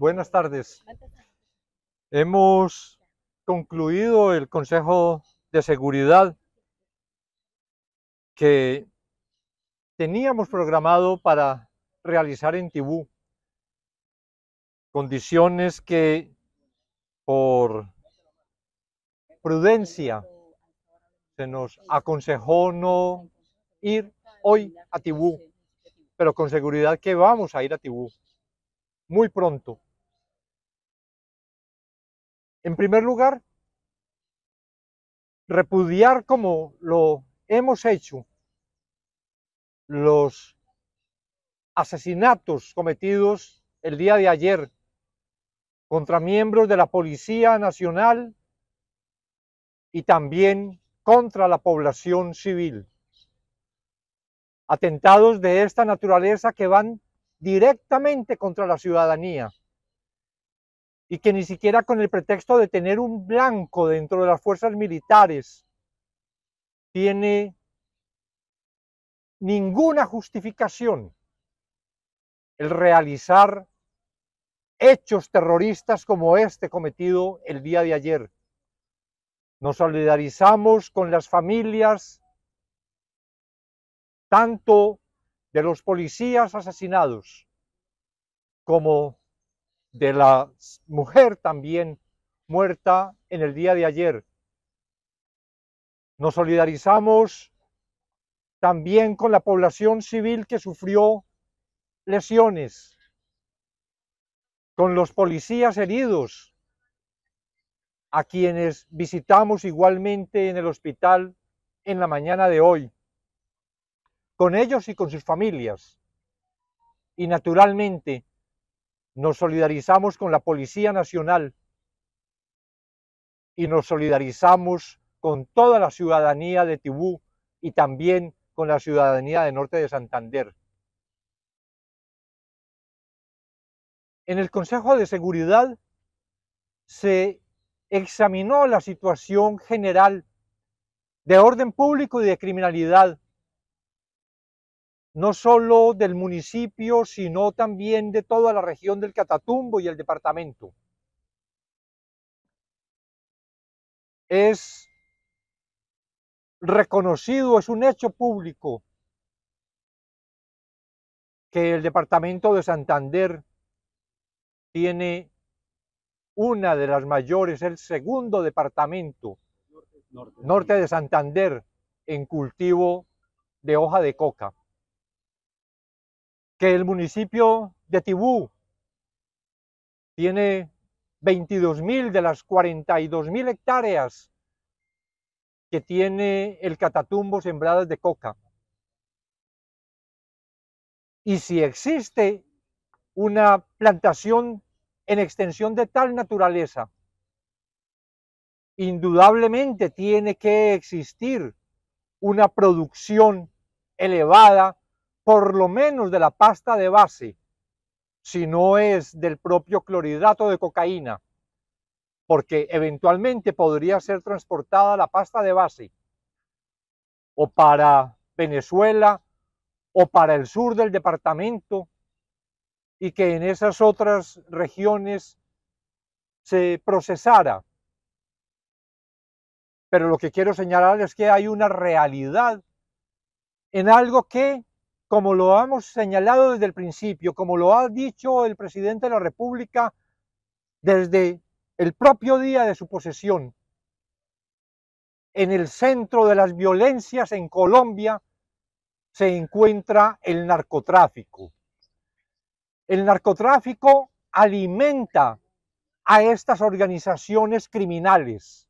Buenas tardes. Hemos concluido el Consejo de Seguridad que teníamos programado para realizar en Tibú. Condiciones que por prudencia se nos aconsejó no ir hoy a Tibú, pero con seguridad que vamos a ir a Tibú muy pronto. En primer lugar, repudiar como lo hemos hecho los asesinatos cometidos el día de ayer contra miembros de la Policía Nacional y también contra la población civil. Atentados de esta naturaleza que van directamente contra la ciudadanía y que ni siquiera con el pretexto de tener un blanco dentro de las fuerzas militares tiene ninguna justificación el realizar hechos terroristas como este cometido el día de ayer. Nos solidarizamos con las familias tanto de los policías asesinados como de la mujer también muerta en el día de ayer. Nos solidarizamos también con la población civil que sufrió lesiones, con los policías heridos, a quienes visitamos igualmente en el hospital en la mañana de hoy, con ellos y con sus familias. Y naturalmente nos solidarizamos con la Policía Nacional y nos solidarizamos con toda la ciudadanía de Tibú y también con la ciudadanía de Norte de Santander. En el Consejo de Seguridad se examinó la situación general de orden público y de criminalidad no solo del municipio, sino también de toda la región del Catatumbo y el departamento. Es reconocido, es un hecho público que el departamento de Santander tiene una de las mayores, el segundo departamento norte, de Santander en cultivo de hoja de coca que el municipio de Tibú tiene 22.000 de las 42.000 hectáreas que tiene el catatumbo sembradas de coca. Y si existe una plantación en extensión de tal naturaleza, indudablemente tiene que existir una producción elevada por lo menos de la pasta de base, si no es del propio clorhidrato de cocaína, porque eventualmente podría ser transportada la pasta de base o para Venezuela o para el sur del departamento y que en esas otras regiones se procesara. Pero lo que quiero señalar es que hay una realidad en algo que como lo hemos señalado desde el principio, como lo ha dicho el presidente de la República desde el propio día de su posesión, en el centro de las violencias en Colombia se encuentra el narcotráfico. El narcotráfico alimenta a estas organizaciones criminales.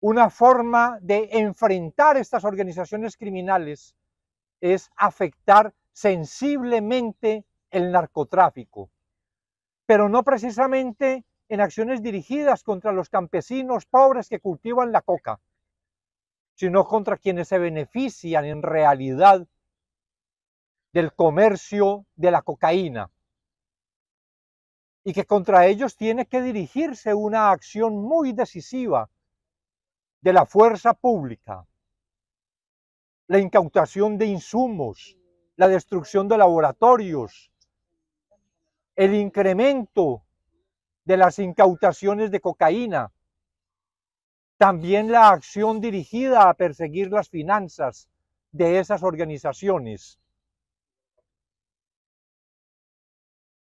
Una forma de enfrentar estas organizaciones criminales es afectar sensiblemente el narcotráfico, pero no precisamente en acciones dirigidas contra los campesinos pobres que cultivan la coca, sino contra quienes se benefician en realidad del comercio de la cocaína y que contra ellos tiene que dirigirse una acción muy decisiva de la fuerza pública la incautación de insumos, la destrucción de laboratorios, el incremento de las incautaciones de cocaína, también la acción dirigida a perseguir las finanzas de esas organizaciones.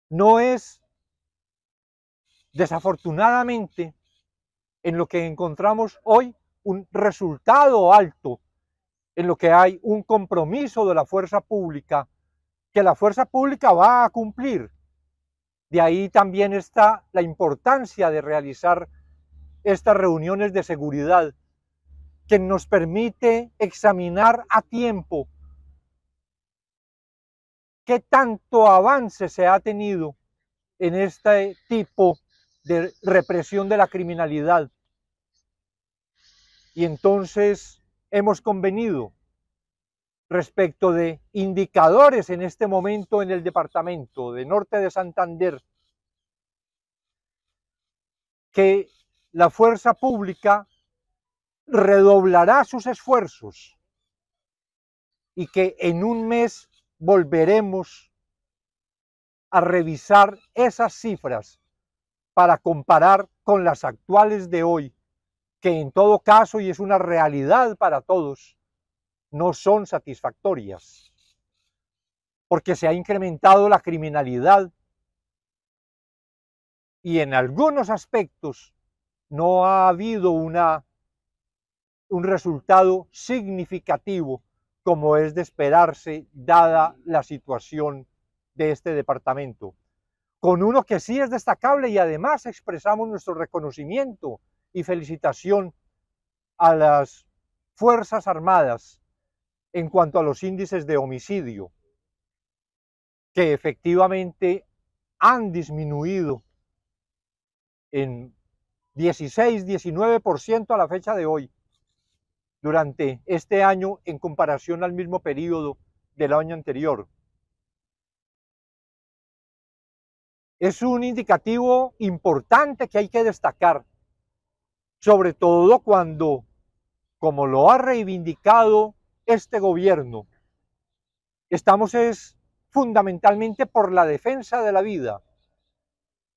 No es, desafortunadamente, en lo que encontramos hoy un resultado alto en lo que hay un compromiso de la fuerza pública que la fuerza pública va a cumplir. De ahí también está la importancia de realizar estas reuniones de seguridad que nos permite examinar a tiempo qué tanto avance se ha tenido en este tipo de represión de la criminalidad. Y entonces hemos convenido respecto de indicadores en este momento en el departamento de Norte de Santander, que la fuerza pública redoblará sus esfuerzos y que en un mes volveremos a revisar esas cifras para comparar con las actuales de hoy que en todo caso, y es una realidad para todos, no son satisfactorias, porque se ha incrementado la criminalidad y en algunos aspectos no ha habido una, un resultado significativo como es de esperarse dada la situación de este departamento. Con uno que sí es destacable y además expresamos nuestro reconocimiento y felicitación a las Fuerzas Armadas en cuanto a los índices de homicidio, que efectivamente han disminuido en 16-19% a la fecha de hoy durante este año en comparación al mismo periodo del año anterior. Es un indicativo importante que hay que destacar sobre todo cuando, como lo ha reivindicado este gobierno, estamos es fundamentalmente por la defensa de la vida,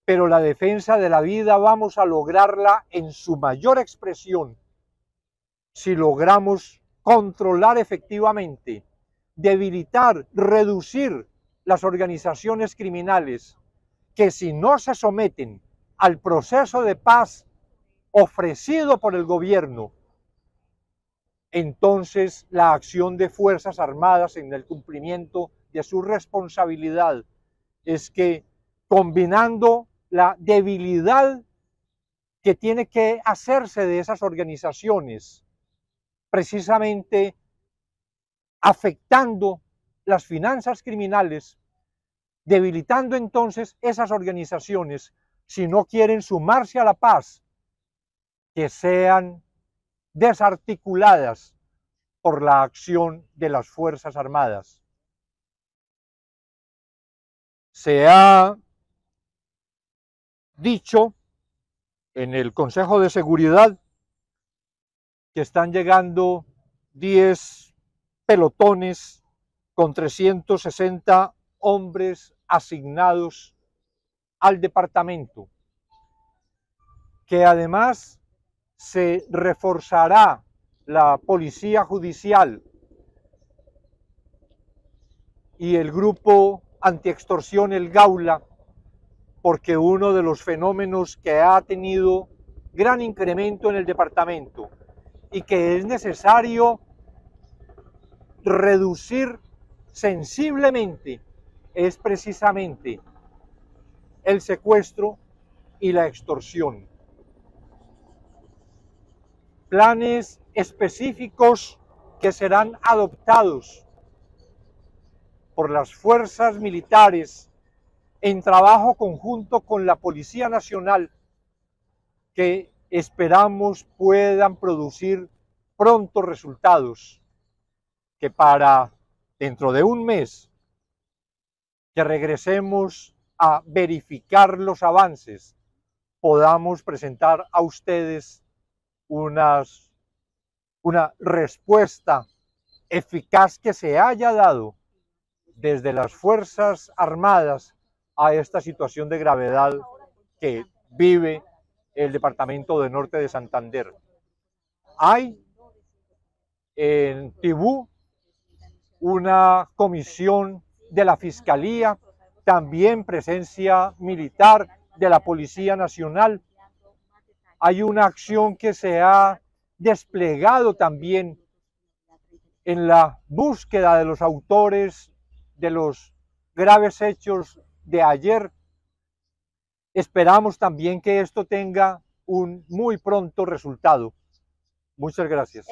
pero la defensa de la vida vamos a lograrla en su mayor expresión si logramos controlar efectivamente, debilitar, reducir las organizaciones criminales que si no se someten al proceso de paz ofrecido por el gobierno, entonces la acción de Fuerzas Armadas en el cumplimiento de su responsabilidad es que combinando la debilidad que tiene que hacerse de esas organizaciones, precisamente afectando las finanzas criminales, debilitando entonces esas organizaciones si no quieren sumarse a la paz que sean desarticuladas por la acción de las Fuerzas Armadas. Se ha dicho en el Consejo de Seguridad que están llegando 10 pelotones con 360 hombres asignados al departamento, que además se reforzará la policía judicial y el grupo antiextorsión El Gaula, porque uno de los fenómenos que ha tenido gran incremento en el departamento y que es necesario reducir sensiblemente es precisamente el secuestro y la extorsión planes específicos que serán adoptados por las fuerzas militares en trabajo conjunto con la Policía Nacional que esperamos puedan producir pronto resultados que para dentro de un mes que regresemos a verificar los avances podamos presentar a ustedes unas, una respuesta eficaz que se haya dado desde las Fuerzas Armadas a esta situación de gravedad que vive el departamento de norte de Santander. Hay en Tibú una comisión de la Fiscalía, también presencia militar de la Policía Nacional, hay una acción que se ha desplegado también en la búsqueda de los autores de los graves hechos de ayer. Esperamos también que esto tenga un muy pronto resultado. Muchas gracias.